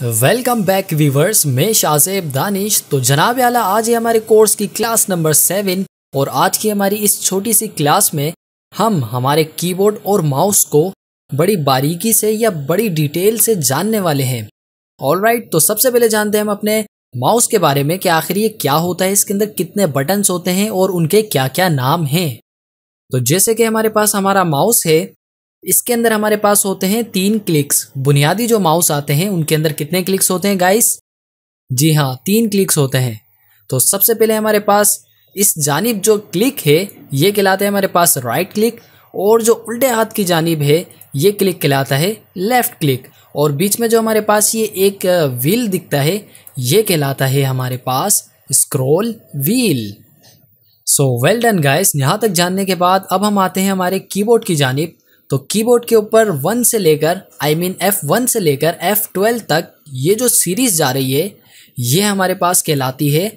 welcome back viewers मैं शाहेब दानिश तो जनाब आला आज है हमारे कोर्स की क्लास नंबर सेवन और आज की हमारी इस छोटी सी क्लास में हम हमारे कीबोर्ड और माउस को बड़ी बारीकी से या बड़ी डिटेल से जानने वाले हैं ऑल राइट तो सबसे पहले जानते हैं हम अपने माउस के बारे में कि आखिर ये क्या होता है इसके अंदर कितने बटन्स होते हैं और उनके क्या क्या नाम हैं तो जैसे कि हमारे पास हमारा माउस है इसके अंदर हमारे पास होते हैं तीन क्लिक्स बुनियादी जो माउस आते हैं उनके अंदर कितने क्लिक्स होते हैं गाइस जी हाँ तीन क्लिक्स होते हैं तो सबसे पहले हमारे पास इस जानब जो क्लिक है ये कहलाते हैं हमारे पास राइट क्लिक और जो उल्टे हाथ की जानब है ये क्लिक कहलाता है लेफ़्ट क्लिक और बीच में जो हमारे पास ये एक व्हील दिखता है ये कहलाता है हमारे पास scroll wheel so well done guys यहाँ तक जानने के बाद अब हम आते हैं हमारे कीबोर्ड की जानब तो कीबोर्ड के ऊपर वन से लेकर आई मीन एफ़ वन से लेकर एफ़ ट्वेल्व तक ये जो सीरीज़ जा रही है ये हमारे पास कहलाती है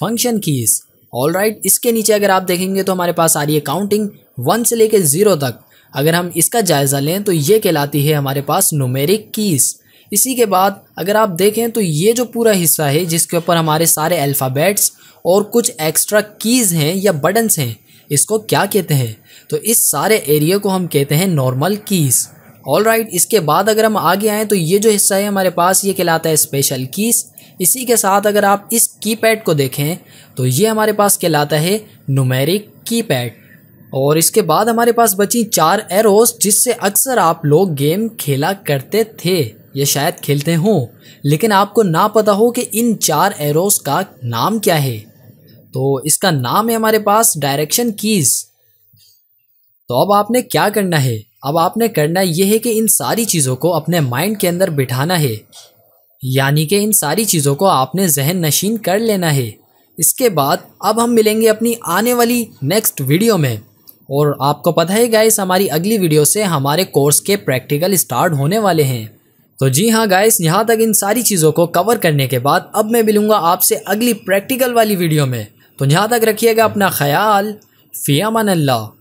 फंक्शन कीज़ ऑल राइट इसके नीचे अगर आप देखेंगे तो हमारे पास आ रही है काउंटिंग वन से लेकर ज़ीरो तक अगर हम इसका जायज़ा लें तो ये कहलाती है हमारे पास नोमेरिक कीज़ इसी के बाद अगर आप देखें तो ये जो पूरा हिस्सा है जिसके ऊपर हमारे सारे अल्फ़ाबेट्स और कुछ एक्स्ट्रा कीज़ हैं या बटन्स हैं इसको क्या कहते हैं तो इस सारे एरिया को हम कहते हैं नॉर्मल कीस ऑल राइट इसके बाद अगर हम आगे आएँ तो ये जो हिस्सा है हमारे पास ये कहलाता है स्पेशल कीस इसी के साथ अगर आप इस कीपैड को देखें तो ये हमारे पास कहलाता है नुमेरिक कीपैड और इसके बाद हमारे पास बची चार एरोस जिससे अक्सर आप लोग गेम खेला करते थे या शायद खेलते हों लेकिन आपको ना पता हो कि इन चार एरोस का नाम क्या है तो इसका नाम है हमारे पास डायरेक्शन कीज़ तो अब आपने क्या करना है अब आपने करना यह है कि इन सारी चीज़ों को अपने माइंड के अंदर बिठाना है यानी कि इन सारी चीज़ों को आपने जहन नशीन कर लेना है इसके बाद अब हम मिलेंगे अपनी आने वाली नेक्स्ट वीडियो में और आपको पता है गाइस हमारी अगली वीडियो से हमारे कोर्स के प्रैक्टिकल स्टार्ट होने वाले हैं तो जी हाँ गाइस यहाँ तक इन सारी चीज़ों को कवर करने के बाद अब मैं मिलूँगा आपसे अगली प्रैक्टिकल वाली वीडियो में तो यहाँ तक रखिएगा अपना ख्याल फ़ियामन अल्लाह